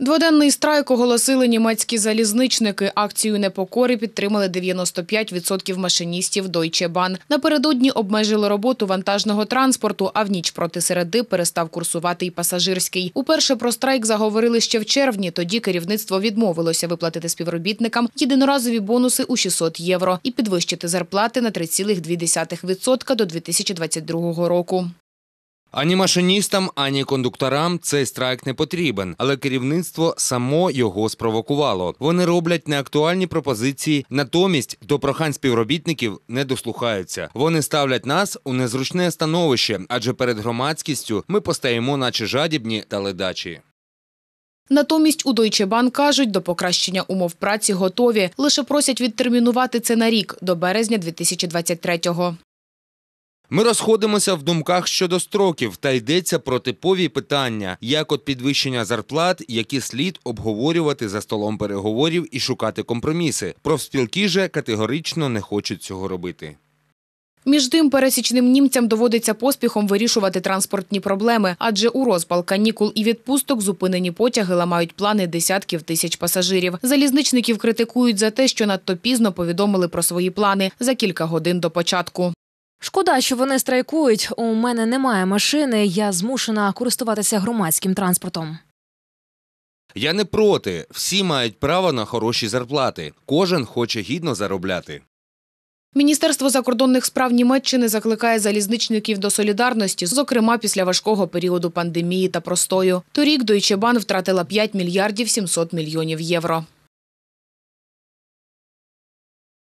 Дводенний страйк оголосили німецькі залізничники. Акцію непокори підтримали 95% машиністів Deutsche Bahn. Напередодні обмежили роботу вантажного транспорту, а в ніч проти середи перестав курсувати й пасажирський. Уперше про страйк заговорили ще в червні. Тоді керівництво відмовилося виплатити співробітникам єдиноразові бонуси у 600 євро і підвищити зарплати на 3,2% до 2022 року. Ані машиністам, ані кондукторам цей страйк не потрібен, але керівництво само його спровокувало. Вони роблять неактуальні пропозиції, натомість до прохань співробітників не дослухаються. Вони ставлять нас у незручне становище, адже перед громадськістю ми постаємо, наче жадібні та ледачі. Натомість у Deutsche Bank кажуть, до покращення умов праці готові. Лише просять відтермінувати це на рік до березня 2023-го. Ми розходимося в думках щодо строків, та йдеться про типові питання, як от підвищення зарплат, які слід обговорювати за столом переговорів і шукати компроміси. Профспілки же категорично не хочуть цього робити. Між тим, пересічним німцям доводиться поспіхом вирішувати транспортні проблеми, адже у розпал канікул і відпусток зупинені потяги ламають плани десятків тисяч пасажирів. Залізничників критикують за те, що надто пізно повідомили про свої плани за кілька годин до початку. Шкода, що вони страйкують. У мене немає машини. Я змушена користуватися громадським транспортом. Я не проти. Всі мають право на хороші зарплати. Кожен хоче гідно заробляти. Міністерство закордонних справ Німеччини закликає залізничників до солідарності, зокрема після важкого періоду пандемії та простою. Торік Deutsche Bahn втратила 5 мільярдів 700 мільйонів євро.